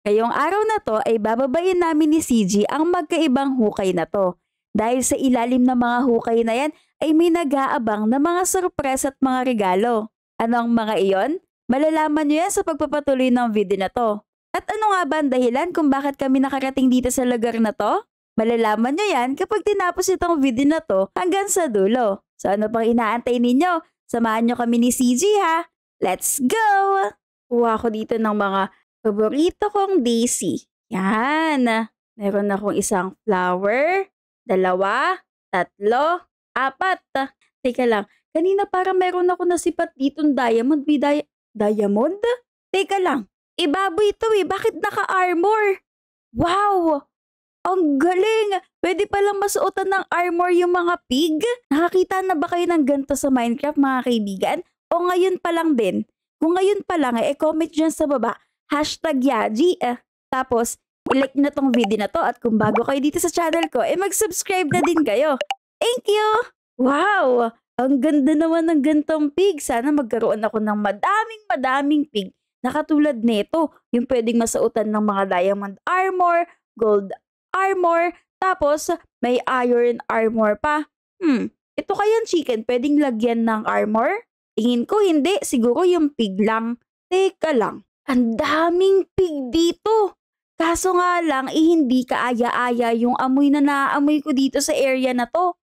Ngayong araw na to ay bababayin namin ni CG ang magkaibang hukay na to. Dahil sa ilalim ng mga hukay na yan ay may nag-aabang na mga surprise at mga regalo. Ano ang mga iyon? Malalaman nyo yan sa pagpapatuloy ng video na to. At ano nga ba ang dahilan kung bakit kami nakarating dito sa lugar na to? Malalaman nyo yan kapag tinapos itong video na to hanggang sa dulo. So ano pang inaantay ninyo? Samahan nyo kami ni CG ha! Let's go! Kuha ko dito ng mga Paborito kong daisy. Yan. Meron akong isang flower, dalawa, tatlo, apat. Teka lang, kanina para meron ako nasipat ditong diamond. May di diamond? Teka lang, ibaboy ito eh. Bakit naka-armor? Wow! Ang galing! Pwede palang masuotan ng armor yung mga pig? Nakakita na ba kayo ng ganito sa Minecraft mga kaibigan? O ngayon pa lang din? Kung ngayon pa lang, eh, comment dyan sa baba hashtag Yaji. Eh, tapos, like na tong video na to at kung bago kayo dito sa channel ko, eh mag-subscribe na din kayo. Thank you! Wow! Ang ganda naman ng gantong pig. Sana magkaroon ako ng madaming madaming pig na katulad nito. Yung pwedeng masautan ng mga diamond armor, gold armor, tapos may iron armor pa. Hmm, ito kayang chicken pwedeng lagyan ng armor? Tingin ko hindi, siguro yung pig lang. Teka lang. Ang daming pig dito. Kaso nga lang, eh hindi kaaya-aya yung amoy na naaamoy ko dito sa area na to.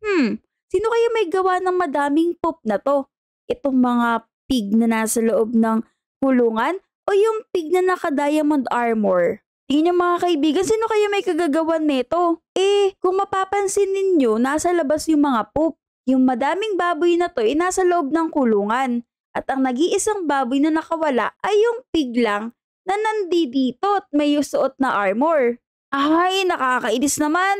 Hmm, sino kaya may gawa ng madaming poop na to? Itong mga pig na nasa loob ng kulungan o yung pig na naka-diamond armor? Tingin niyo mga kaibigan, sino kaya may kagagawan nito? Eh, kung mapapansin ninyo, nasa labas yung mga poop. Yung madaming baboy na to ay eh, nasa loob ng kulungan at ang nag-iisang baboy na nakawala ay yung pig lang na nandidito at may suot na armor. Ay, nakakainis naman.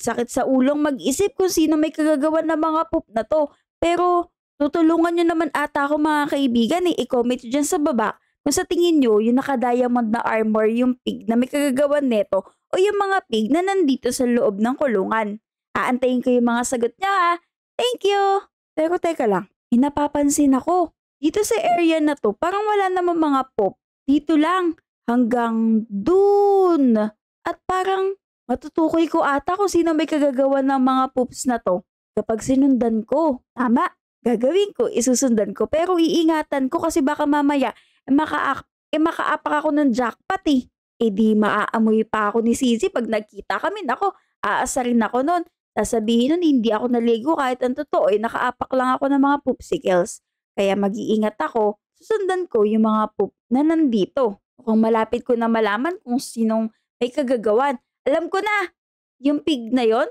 Sakit sa ulong mag-isip kung sino may kagagawan ng mga poop na to. Pero tutulungan nyo naman ata ako mga kaibigan eh. I-comment dyan sa baba kung sa tingin nyo yung nakadiamond na armor yung pig na may kagagawan neto o yung mga pig na nandito sa loob ng kulungan. Aantayin ko yung mga sagot niya ha. Thank you! Pero teka lang, may napapansin ako. Dito sa area na to, parang wala namang mga pop. Dito lang, hanggang dun. At parang matutukoy ko ata kung sino may kagagawa ng mga poops na to. Kapag sinundan ko, tama, gagawin ko, isusundan ko. Pero iingatan ko kasi baka mamaya, eh, makaak eh, makaapak ako ng jackpot eh. Eh di maaamoy pa ako ni Sisi pag nagkita kami. Nako, aasarin ako nun. Sasabihin nun, hindi ako naligo kahit ang totoo, eh, nakaapak lang ako ng mga poopsicles. Eh, kaya mag-iingat ako, susundan ko yung mga poop na nandito. Kung malapit ko na malaman kung sinong may kagagawan, alam ko na! Yung pig na yon?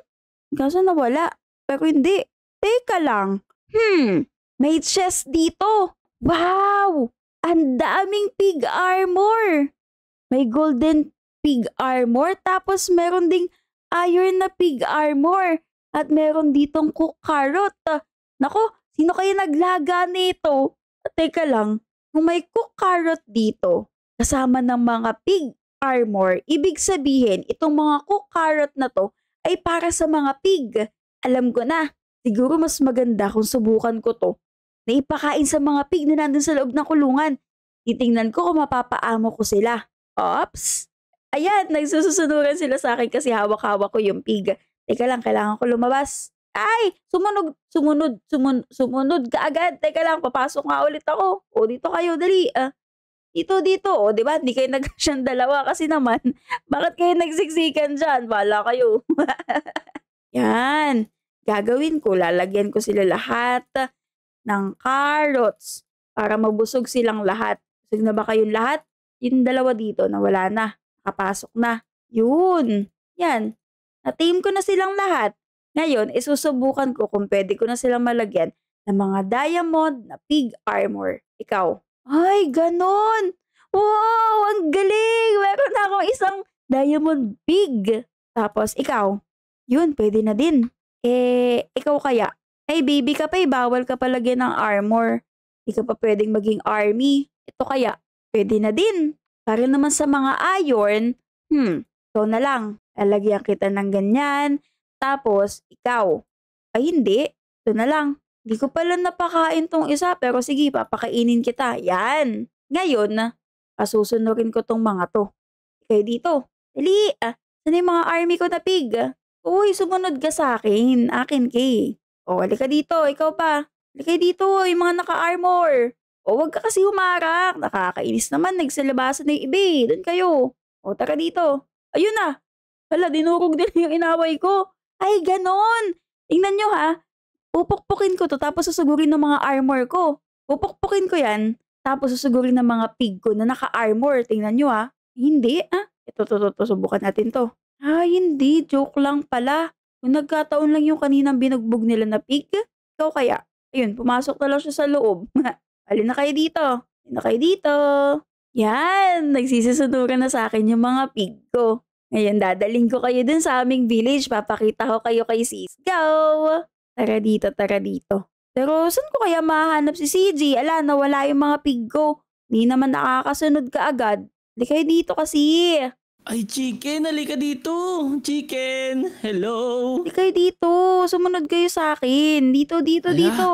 Kaso nawala. Pero hindi. Teka lang. Hmm, may chest dito. Wow! Ang daming pig armor! May golden pig armor. Tapos meron ding iron na pig armor. At meron ditong cook carrot. Ah, Nako, Sino kaya naglaga nito? Teka lang, kung may cook carrot dito, kasama ng mga pig armor, ibig sabihin, itong mga cook carrot na to ay para sa mga pig. Alam ko na, siguro mas maganda kung subukan ko to. na ipakain sa mga pig na nandun sa loob ng kulungan. Titingnan ko kung mapapaamo ko sila. Oops! Ayan, nagsususunuran sila sa akin kasi hawak-hawak ko yung pig. Teka lang, kailangan ko lumabas. Ay, sumunod, sumunod, sumun, sumunod ka agad. Teka lang, papasok nga ulit ako. O, dito kayo, dali. Ah, dito, dito. O, di ba? Hindi kayo nag dalawa kasi naman. Bakit kayo nagsiksikan dyan? Bala kayo. Yan. Gagawin ko, lalagyan ko sila lahat ng carrots para mabusog silang lahat. Busog na ba kayong lahat? Yung dalawa dito, na wala na. Kapasok na. Yun. Yan. Na-tame ko na silang lahat. Ngayon, isusubukan ko kung pwede ko na silang malagyan ng mga diamond na pig armor. Ikaw, ay, ganon! Wow, ang galing! Meron na akong isang diamond pig. Tapos, ikaw, yun, pwede na din. Eh, ikaw kaya? Ay, baby ka pa eh, bawal ka palagyan ng armor. Di ka pa pwedeng maging army. Ito kaya, pwede na din. Para naman sa mga iron, hmm, ikaw na lang. Alagyan kita ng ganyan, tapos, ikaw, ay hindi, ito na lang. Hindi ko pala napakain tong isa pero sige, papakainin kita. Yan. Ngayon, pasusunurin ko tong mga to. Kayo dito. Dali, ah, saan yung mga army ko na pig? Uy, sumunod ka sa akin. Akin, Kay. O, halika dito. Ikaw pa. Halika dito, yung mga naka-armor. O, wag ka kasi humarak. Nakakainis naman. Nagsalabasan na yung iba. Eh. Doon kayo. O, tara dito. Ayun na. Ah. Hala, dinurog din yung inaway ko. Ay, ganon! Tingnan nyo ha, pupukpukin ko to tapos susugurin ng mga armor ko. Pupukpukin ko yan, tapos susugurin ng mga pig ko na naka-armor. Tingnan nyo ha. Hindi ah. Ito, to, to, to, subukan natin to. Ah, hindi. Joke lang pala. Kung nagkataon lang yung kaninang binugbog nila na pig, ikaw kaya. Ayun, pumasok na lang siya sa loob. Alin na kayo dito? Alin na kayo dito? Yan, nagsisisunduran na sa akin yung mga pig ko. Ngayon, dadaling ko kayo dun sa aming village. Papakita ko kayo kay sis. Go! Tara dito, tara dito. Pero saan ko kaya mahanap si CJ? Ala, nawala yung mga pig ko. Hindi naman nakakasunod ka agad. Hindi kayo dito kasi. Ay, chicken, halika dito. Chicken, hello. Hindi kayo dito. Sumunod kayo sa akin. Dito, dito, Ala, dito.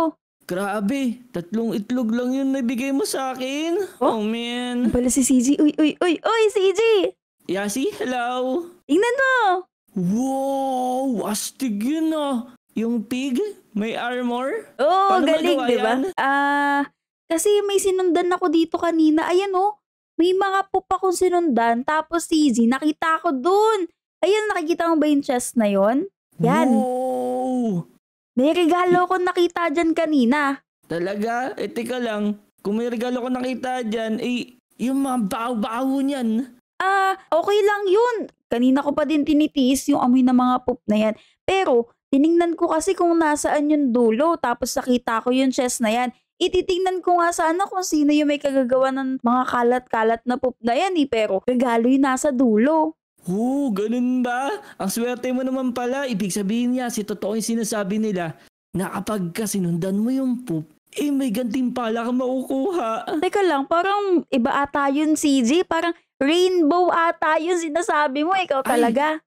Grabe, tatlong itlog lang yun nabigay mo sa akin. Oh, oh man. Bala ano si CJ. Uy, uy, uy, uy, CJ! Yasi, hello! Tingnan mo! Wow! Astig yun ah! Yung pig, may armor? Oo, oh, galing, di ba? Ah, kasi may sinundan ako dito kanina. Ayan oh, may mga pup akong sinundan. Tapos si Izzy, nakita ko dun. Ayan, nakikita mo ba yung chest na yon? Yan. Wow! May regalo ko nakita dyan kanina. Talaga? E teka lang. Kung may regalo ko nakita dyan, eh, yung mga baw-bawo niyan ah, okay lang yun. Kanina ko pa din tinitiis yung amoy ng mga poop na yan. Pero, tiningnan ko kasi kung nasaan yung dulo, tapos nakita ko yung chest na yan. Ititignan ko nga sana kung sino yung may kagagawa ng mga kalat-kalat na poop na yan eh, pero regalo yung nasa dulo. Oo, ganun ba? Ang swerte mo naman pala, ibig sabihin niya, si totoo yung sinasabi nila na kapag ka sinundan mo yung poop, eh, may gantimpala ka makukuha. Teka lang, parang iba ata yun, CJ. Parang rainbow ata yun sinasabi mo. Ikaw talaga. Ay,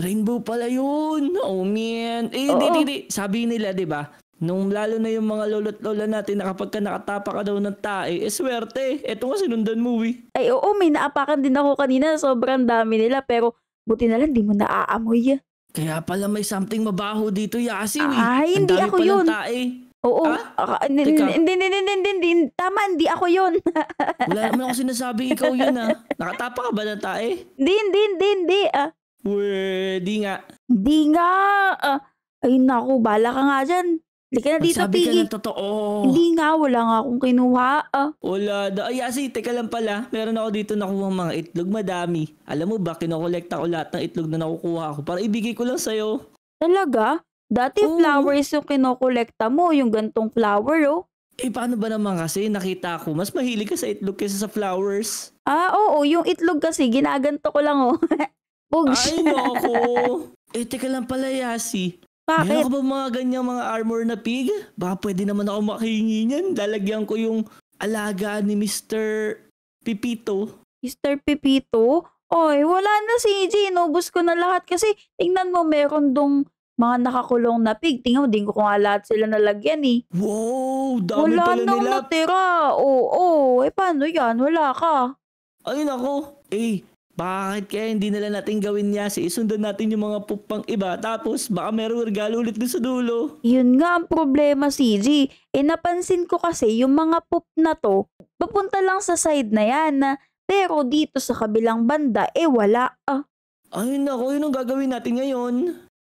rainbow pala yun. Oh, man. Eh, di, di, di. Sabi nila, di ba? Nung lalo na yung mga lolo't lola natin na kapag ka nakatapa ka daw ng tae, eh swerte. Eto nga sinundan mo eh. Ay oo, may naapakan din ako kanina. Sobrang dami nila pero buti na lang di mo naaamoy. Kaya pala may something mabaho dito, Yasin. Ah, eh. hindi ako yun. Tae. Oo. Hindi, hindi, hindi, hindi, hindi. Tama, hindi ako yun. Wala naman ako sinasabing ikaw yun ah. Nakatapa ka ba ng tae? Hindi, hindi, hindi, hindi ah. Weh, di nga. Di nga. Ah. Ay naku, bala ka nga dyan. Hindi ka na dito, Sabi Sabi ka ng totoo. Hindi nga, wala nga akong kinuha. Ah. Wala daw. Ay, Asi, teka lang pala. Meron ako dito nakuha mga itlog, madami. Alam mo ba, kinokolekta ko lahat ng itlog na nakukuha ko para ibigay ko lang sa'yo. Talaga? Dati Oo. flowers yung kinokolekta mo, yung gantong flower, oh. Eh, paano ba naman kasi? Nakita ko, mas mahilig ka sa itlog kaysa sa flowers. Ah, oo, yung itlog kasi, ginaganto ko lang, oh. Bugs. Ay, nako. eh, teka lang pala, Yasi. Bakit? Meron ka ba mga ganyang mga armor na pig? Baka pwede naman ako makahingi niyan. Lalagyan ko yung alaga ni Mr. Pipito. Mr. Pipito? Oy, wala na si Gino. Bus ko na lahat kasi tingnan mo meron dong mga nakakulong na pig. Tingnan mo, din ko kung lahat sila nalagyan eh. Wow, dami Wala pala nang nila. natira. Oo, oo. Eh, paano yan? Wala ka. Ay, nako. Eh, bakit kaya hindi nila natin gawin niya? Si Isundan natin yung mga pupang iba tapos baka meron regalo ulit dun sa dulo. Yun nga ang problema, CG. Eh napansin ko kasi yung mga poop na to, papunta lang sa side na yan pero dito sa kabilang banda, eh wala. Ah, Ay nako, yun ang gagawin natin ngayon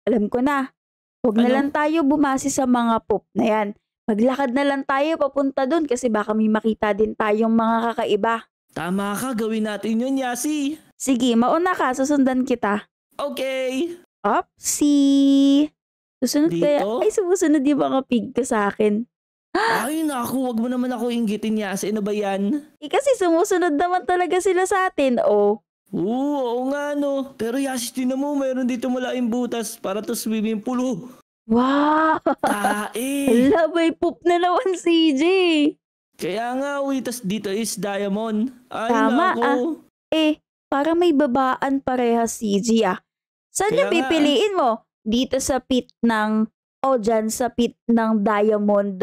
alam ko na. Huwag ano? na lang tayo bumasi sa mga pop na yan. Maglakad na lang tayo papunta doon kasi baka may makita din tayong mga kakaiba. Tama ka, gawin natin yun, Yasi. Sige, mauna ka, susundan kita. Okay. Opsi. Susunod Dito? kaya? Ay, sumusunod yung mga pig ka sa akin. Ay, naku, wag mo naman ako inggitin, Yasi. Ano ba yan? Eh, kasi sumusunod naman talaga sila sa atin, oh. Oo, oo nga no. Pero Yash, tinan mo, meron dito malaking butas para to swimming pool. Oh. Wow! Tae! Hala, may poop na naman CJ! Kaya nga, wait, dito is diamond. Ay, Tama ah. Eh, para may babaan pareha, CJ ah. Saan Kaya yung ah. pipiliin nga, mo? Dito sa pit ng... O dyan sa pit ng diamond.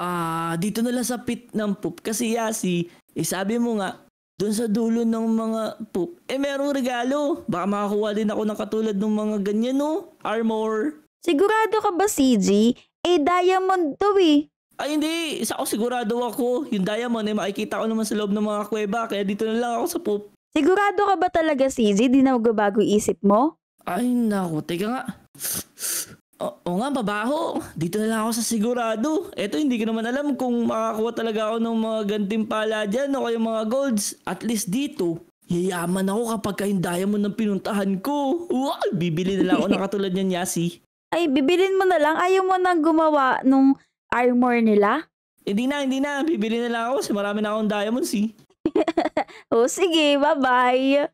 Ah, dito na lang sa pit ng poop. Kasi Yasi, eh, eh, sabi mo nga, doon sa dulo ng mga poop, eh merong regalo. Baka makakuha din ako ng katulad ng mga ganyan no? Armor. Sigurado ka ba, CG? Eh, diamond to eh. Ay hindi, isa ako sigurado ako. Yung diamond eh, makikita ko naman sa loob ng mga kuweba, kaya dito na lang ako sa poop. Sigurado ka ba talaga, CG? Di na magbabago isip mo? Ay naku, teka nga oh, o nga, mabaho. Dito na lang ako sa sigurado. Eto, hindi ko naman alam kung makakuha talaga ako ng mga gantimpala dyan o kaya mga golds. At least dito, yayaman ako kapag yung diamond ng pinuntahan ko. Wow, bibili na lang ako ng katulad niyan, Yasi. Ay, bibilin mo na lang. Ayaw mo nang gumawa nung armor nila? Hindi eh, na, hindi na. Bibili na lang ako kasi marami na akong diamond, eh. oh, sige. Bye-bye.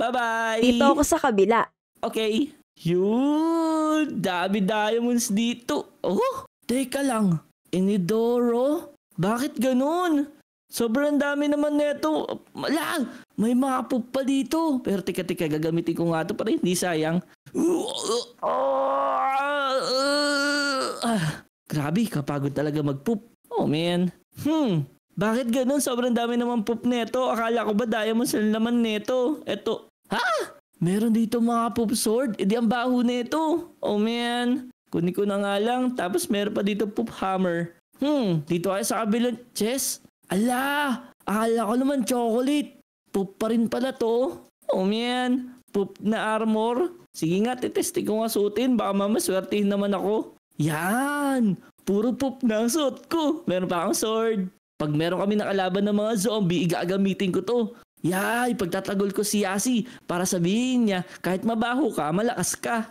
Bye-bye. Dito ako sa kabila. Okay. Yun! Dami diamonds dito. Oh! Teka lang. Inidoro? Bakit ganun? Sobrang dami naman neto. Malang! May mga pa dito. Pero tika tika, gagamitin ko nga ito para hindi sayang. Ah, grabe, kapagod talaga magpoop. Oh man. Hmm, bakit ganun? Sobrang dami naman poop neto. Akala ko ba diamonds na naman neto? Eto. Ha? Meron dito mga pop sword. Edi ang baho nito. Oh man. Kunin ko na nga lang. Tapos meron pa dito pop hammer. Hmm, dito ay sa kabilang chest. Ala, akala ko naman chocolate. Poop pa rin pala to. Oh man, poop na armor. Sige nga, titesting ko nga suotin. Baka mamaswertihin naman ako. Yan! Puro poop na ang suot ko. Meron pa akong sword. Pag meron kami nakalaban ng mga zombie, igagamitin ko to. Yay! Pagtatanggol ko si Yasi para sabihin niya, kahit mabaho ka, malakas ka.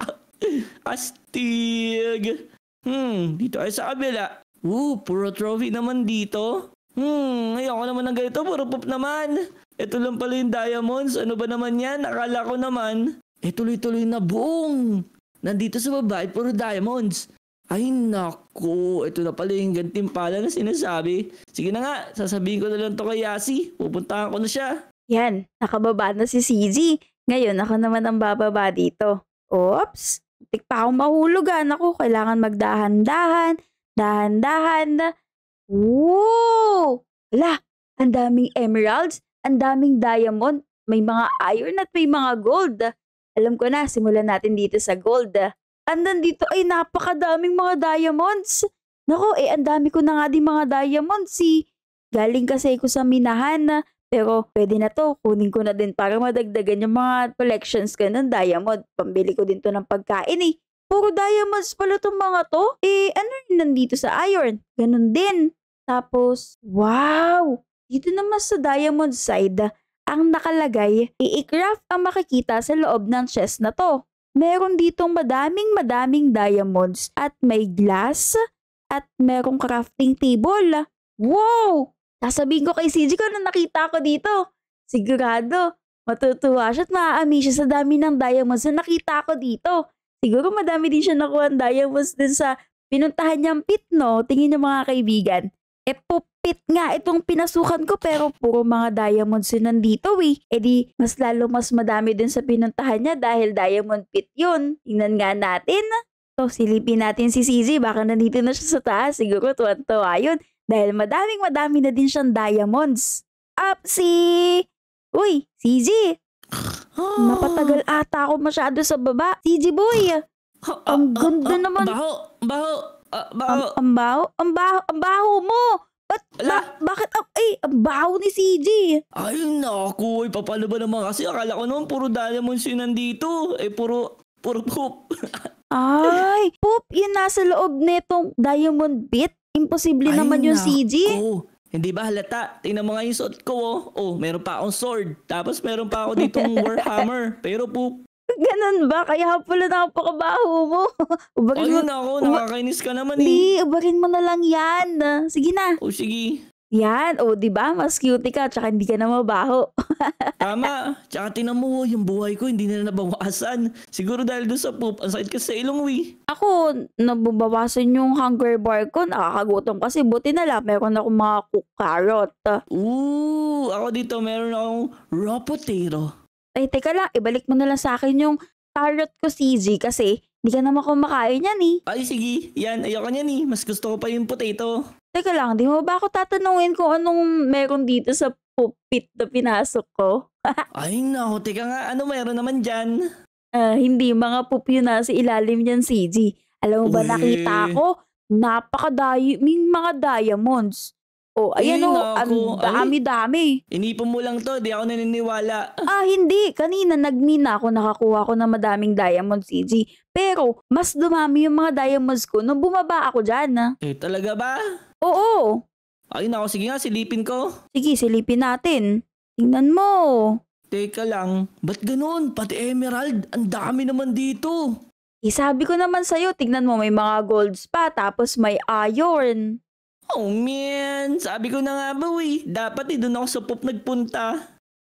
Astig! Hmm, dito ay sa kabila. Woo, puro trophy naman dito. Hmm, ayoko naman ng ganito, puro pop naman. Ito lang pala yung diamonds, ano ba naman yan? Akala ko naman. Eh, tuloy-tuloy na buong. Nandito sa babae, puro diamonds. Ay nako, ito na pala yung gantimpala na sinasabi. Sige na nga, sasabihin ko na lang to kay Yasi. Pupuntahan ko na siya. Yan, nakababa na si CG. Ngayon ako naman ang bababa dito. Oops, tik pa akong mahulugan. Ako, ah. kailangan magdahan-dahan, dahan-dahan. Woo! Ala, ang daming emeralds, ang daming diamond, may mga iron at may mga gold. Alam ko na, simulan natin dito sa gold andan dito ay napakadaming mga diamonds. Nako, eh ang dami ko na nga din mga diamonds si. Eh. Galing kasi ko sa minahan na, ah. pero pwede na to, kunin ko na din para madagdagan yung mga collections ko ng diamond. Pambili ko din to ng pagkain eh. Puro diamonds pala tong mga to. Eh, ano rin nandito sa iron? Ganun din. Tapos, wow! Dito naman sa diamond side, ah, ang nakalagay, i-craft ang makikita sa loob ng chest na to meron ditong madaming madaming diamonds at may glass at merong crafting table. Wow! Sasabihin ko kay CJ ko na nakita ko dito. Sigurado, matutuwa siya at maaami siya sa dami ng diamonds na nakita ko dito. Siguro madami din siya nakuha ng diamonds din sa pinuntahan niyang pit, no? Tingin niyo mga kaibigan. E, pop, kapit nga itong pinasukan ko pero puro mga diamonds yun nandito eh. E di, mas lalo mas madami din sa pinuntahan niya dahil diamond pit yun. Tingnan nga natin. So, silipin natin si CZ. Baka nandito na siya sa taas. Siguro tuwan-tuwa yun. Dahil madaming madami na din siyang diamonds. Up si... Uy, CZ! Mapatagal ata ako masyado sa baba. CG boy! Ang ganda naman. Baho! Baho! Uh, baho. Ang, ang baho? Ang baho, ang baho mo! Ba't, Ba- bakit, ah, Eh, ang baho ni CJ. Ay, naku, ay, eh, papalo ba naman kasi akala ko naman puro Diamonds yun nandito. Eh, puro, puro poop. ay, poop yun nasa loob nitong Diamond Bit. Imposible ay, naman yung CJ. hindi ba halata? Tingnan mo nga yung suot ko, oh. Oh, meron pa akong sword. Tapos meron pa ako ditong warhammer. Pero poop. Ganun ba? Kaya pala napakabaho mo. ubarin Ayun mo. ako, uba- nakakainis ka naman eh. Di, ubarin mo na lang yan. Sige na. O oh, sige. Yan, o oh, di ba? Mas cute ka, tsaka hindi ka na mabaho. Tama. Tsaka tinan mo, oh, yung buhay ko hindi na nabawasan. Siguro dahil doon sa poop, ang sakit kasi sa ilong, we. Ako, nababawasan yung hunger bar ko. Nakakagutom kasi buti na lang meron akong mga carrot. Ooh, ako dito meron akong raw potato ay teka lang, ibalik mo na lang sa akin yung tarot ko CG kasi hindi ka naman kumakain yan eh. Ay sige, yan, ayoko niyan eh. Mas gusto ko pa yung potato. Teka lang, di mo ba ako tatanungin kung anong meron dito sa pupit na pinasok ko? ay nako, teka nga, ano meron naman dyan? Uh, hindi, mga poop yun nasa ilalim niyan, CG. Alam mo ba, Uy. nakita ko, napakadayo, may mga diamonds. Oh, ayan oh, ah, Ay, o, ang dami-dami. Inipon mo lang to, di ako naniniwala. Ah, hindi. Kanina nagmina ako, nakakuha ako ng madaming diamonds, EG. Pero, mas dumami yung mga diamonds ko nung bumaba ako dyan, ha? Ah. Eh, talaga ba? Oo. Ay, nako, sige nga, silipin ko. Sige, silipin natin. Tingnan mo. Teka lang, ba't ganun? Pati emerald, ang dami naman dito. Eh, sabi ko naman sa'yo, tingnan mo may mga golds pa, tapos may iron. Oh man, sabi ko na nga ba eh, dapat eh doon ako sa pop nagpunta.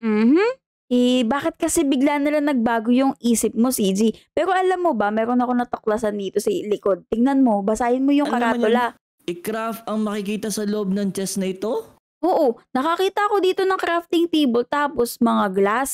Mm-hmm. Eh, bakit kasi bigla nila nagbago yung isip mo, CG? Pero alam mo ba, meron ako natuklasan dito sa likod. Tingnan mo, basahin mo yung ano karatula. I-craft eh, ang makikita sa loob ng chest na ito? Oo, nakakita ako dito ng crafting table tapos mga glass.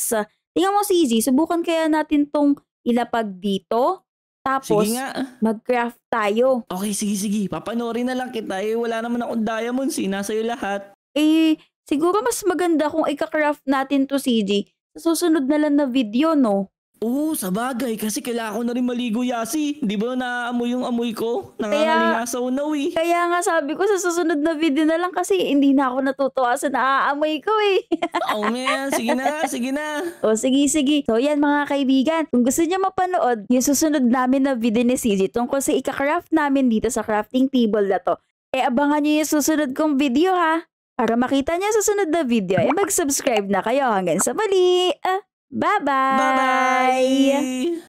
Tingnan mo, CG, subukan kaya natin tong ilapag dito? Tapos, sige nga. mag-craft tayo. Okay, sige, sige. Papanorin na lang kita. Eh, wala naman akong diamonds. Eh. iyo lahat. Eh, siguro mas maganda kung i-craft natin to, CJ. Sa susunod na lang na video, no? Oo, sa bagay. Kasi kailangan ko na rin maligo, Yasi. Di ba naaamoy yung amoy ko? Nangangalingasaw na, eh. Kaya nga sabi ko sa susunod na video na lang kasi hindi na ako natutuwa sa naaamoy ko, eh. Oo oh, nga. Sige na, sige na. O, oh, sige, sige. So, yan mga kaibigan. Kung gusto niya mapanood, yung susunod namin na video ni CJ tungkol sa ikakraft namin dito sa crafting table na to. eh abangan niyo yung susunod kong video, ha? Para makita niya susunod na video, eh mag-subscribe na kayo. Hanggang sa mali! Ah. Bye-bye. Bye-bye.